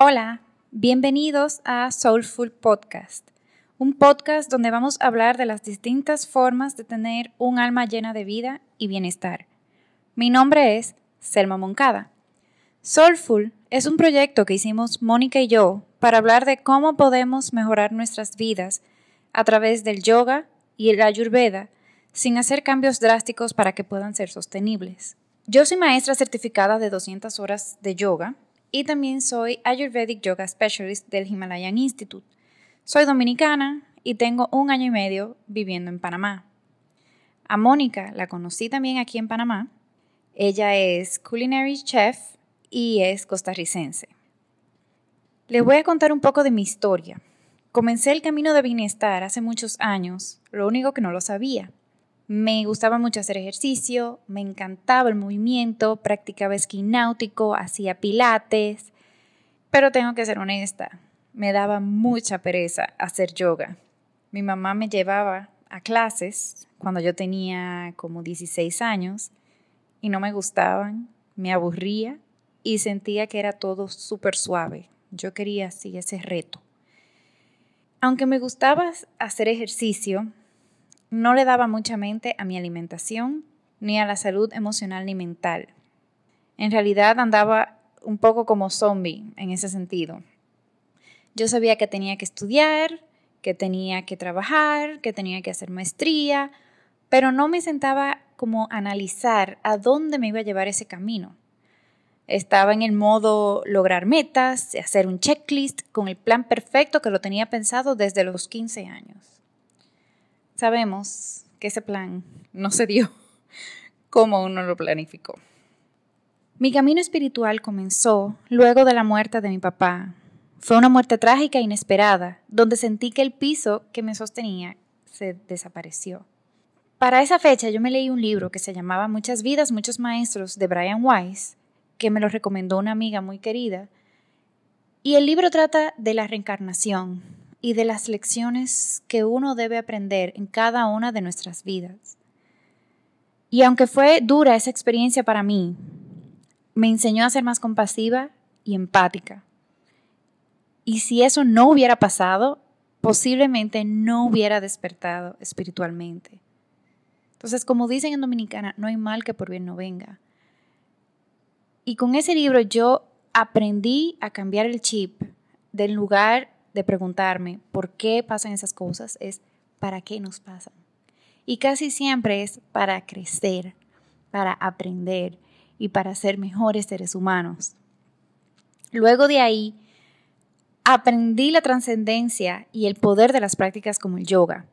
Hola, bienvenidos a Soulful Podcast, un podcast donde vamos a hablar de las distintas formas de tener un alma llena de vida y bienestar. Mi nombre es Selma Moncada. Soulful es un proyecto que hicimos Mónica y yo para hablar de cómo podemos mejorar nuestras vidas a través del yoga y el ayurveda sin hacer cambios drásticos para que puedan ser sostenibles. Yo soy maestra certificada de 200 horas de yoga y también soy Ayurvedic Yoga Specialist del Himalayan Institute. Soy dominicana y tengo un año y medio viviendo en Panamá. A Mónica la conocí también aquí en Panamá. Ella es culinary chef y es costarricense. Les voy a contar un poco de mi historia. Comencé el camino de bienestar hace muchos años, lo único que no lo sabía. Me gustaba mucho hacer ejercicio, me encantaba el movimiento, practicaba esquí náutico, hacía pilates, pero tengo que ser honesta, me daba mucha pereza hacer yoga. Mi mamá me llevaba a clases cuando yo tenía como 16 años y no me gustaban, me aburría y sentía que era todo súper suave. Yo quería así ese reto. Aunque me gustaba hacer ejercicio, no le daba mucha mente a mi alimentación, ni a la salud emocional ni mental. En realidad andaba un poco como zombie en ese sentido. Yo sabía que tenía que estudiar, que tenía que trabajar, que tenía que hacer maestría, pero no me sentaba como a analizar a dónde me iba a llevar ese camino. Estaba en el modo lograr metas, hacer un checklist con el plan perfecto que lo tenía pensado desde los 15 años. Sabemos que ese plan no se dio como uno lo planificó. Mi camino espiritual comenzó luego de la muerte de mi papá. Fue una muerte trágica e inesperada, donde sentí que el piso que me sostenía se desapareció. Para esa fecha yo me leí un libro que se llamaba Muchas vidas, muchos maestros de Brian Weiss, que me lo recomendó una amiga muy querida. Y el libro trata de la reencarnación, y de las lecciones que uno debe aprender en cada una de nuestras vidas. Y aunque fue dura esa experiencia para mí, me enseñó a ser más compasiva y empática. Y si eso no hubiera pasado, posiblemente no hubiera despertado espiritualmente. Entonces, como dicen en Dominicana, no hay mal que por bien no venga. Y con ese libro yo aprendí a cambiar el chip del lugar de preguntarme por qué pasan esas cosas es para qué nos pasan. Y casi siempre es para crecer, para aprender y para ser mejores seres humanos. Luego de ahí, aprendí la trascendencia y el poder de las prácticas como el yoga.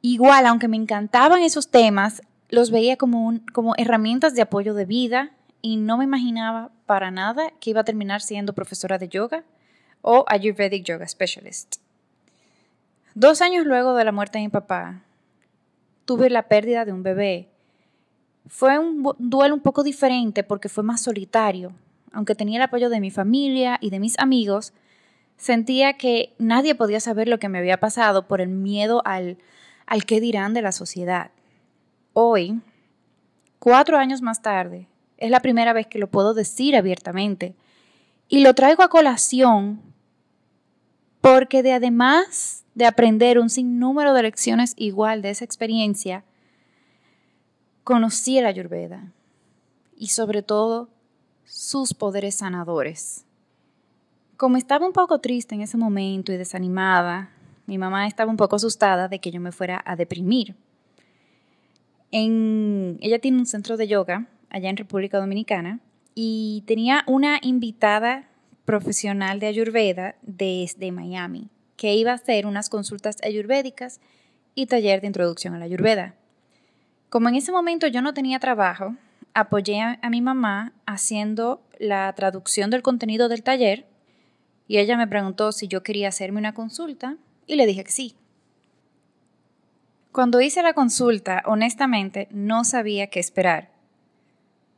Igual, aunque me encantaban esos temas, los veía como, como herramientas de apoyo de vida y no me imaginaba para nada que iba a terminar siendo profesora de yoga o Ayurvedic Yoga Specialist. Dos años luego de la muerte de mi papá, tuve la pérdida de un bebé. Fue un duelo un poco diferente porque fue más solitario. Aunque tenía el apoyo de mi familia y de mis amigos, sentía que nadie podía saber lo que me había pasado por el miedo al, al qué dirán de la sociedad. Hoy, cuatro años más tarde, es la primera vez que lo puedo decir abiertamente. Y lo traigo a colación porque de además de aprender un sinnúmero de lecciones igual de esa experiencia, conocí la Ayurveda y sobre todo sus poderes sanadores. Como estaba un poco triste en ese momento y desanimada, mi mamá estaba un poco asustada de que yo me fuera a deprimir. ella tiene un centro de yoga allá en República Dominicana y tenía una invitada profesional de Ayurveda desde Miami, que iba a hacer unas consultas ayurvédicas y taller de introducción a la Ayurveda. Como en ese momento yo no tenía trabajo, apoyé a, mi mamá haciendo la traducción del contenido del taller y ella me preguntó si yo quería hacerme una consulta y le dije que sí. Cuando hice la consulta, honestamente, no sabía qué esperar.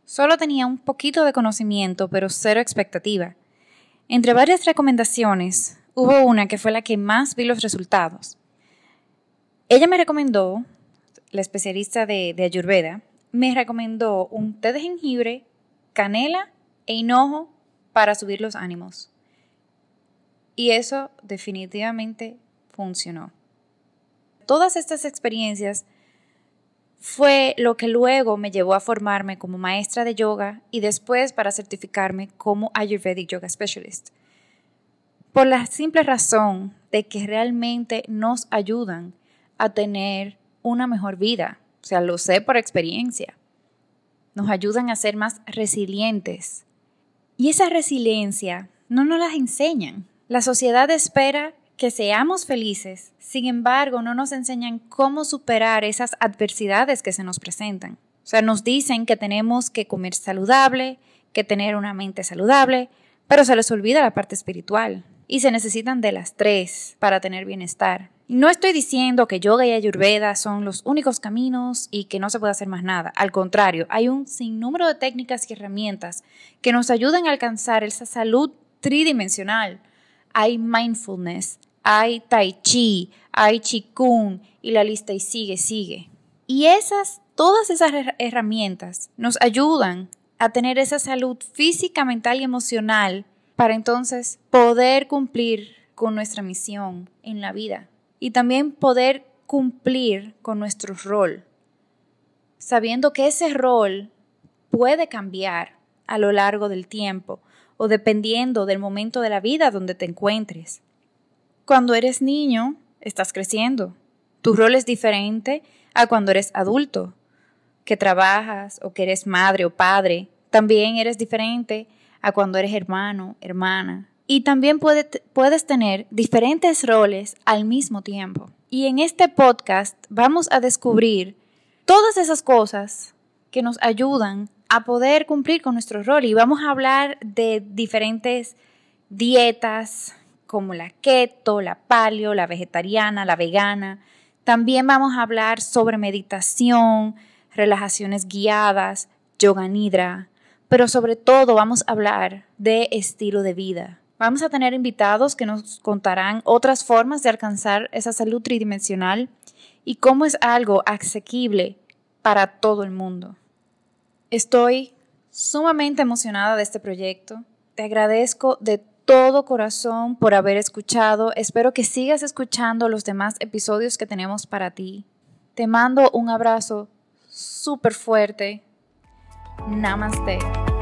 Solo tenía un poquito de conocimiento, pero cero expectativa. Entre varias recomendaciones, hubo una que fue la que más vi los resultados. Ella me recomendó, la especialista de, Ayurveda, me recomendó un té de jengibre, canela e hinojo para subir los ánimos. Y eso definitivamente funcionó. Todas estas experiencias fue lo que luego me llevó a formarme como maestra de yoga y después para certificarme como Ayurvedic Yoga Specialist. Por la simple razón de que realmente nos ayudan a tener una mejor vida. O sea, lo sé por experiencia. Nos ayudan a ser más resilientes. Y esa resiliencia no nos las enseñan. La sociedad espera que seamos felices, sin embargo, no nos enseñan cómo superar esas adversidades que se nos presentan. O sea, nos dicen que tenemos que comer saludable, que tener una mente saludable, pero se les olvida la parte espiritual y se necesitan de las tres para tener bienestar. No estoy diciendo que yoga y ayurveda son los únicos caminos y que no se puede hacer más nada. Al contrario, hay un sinnúmero de técnicas y herramientas que nos ayudan a alcanzar esa salud tridimensional hay mindfulness, hay tai chi, hay qigong y la lista y sigue, sigue. Y esas, todas esas herramientas nos ayudan a tener esa salud física, mental y emocional para entonces poder cumplir con nuestra misión en la vida y también poder cumplir con nuestro rol, sabiendo que ese rol puede cambiar a lo largo del tiempo o dependiendo del momento de la vida donde te encuentres. Cuando eres niño, estás creciendo. Tu rol es diferente a cuando eres adulto, que trabajas o que eres madre o padre. También eres diferente a cuando eres hermano, hermana. Y también puedes tener diferentes roles al mismo tiempo. Y en este podcast vamos a descubrir todas esas cosas que nos ayudan a poder cumplir con nuestro rol. Y vamos a hablar de diferentes dietas como la keto, la paleo, la vegetariana, la vegana. También vamos a hablar sobre meditación, relajaciones guiadas, yoga nidra, pero sobre todo vamos a hablar de estilo de vida. Vamos a tener invitados que nos contarán otras formas de alcanzar esa salud tridimensional y cómo es algo asequible para todo el mundo. Estoy sumamente emocionada de este proyecto. Te agradezco de todo corazón por haber escuchado. Espero que sigas escuchando los demás episodios que tenemos para ti. Te mando un abrazo súper fuerte. Namaste.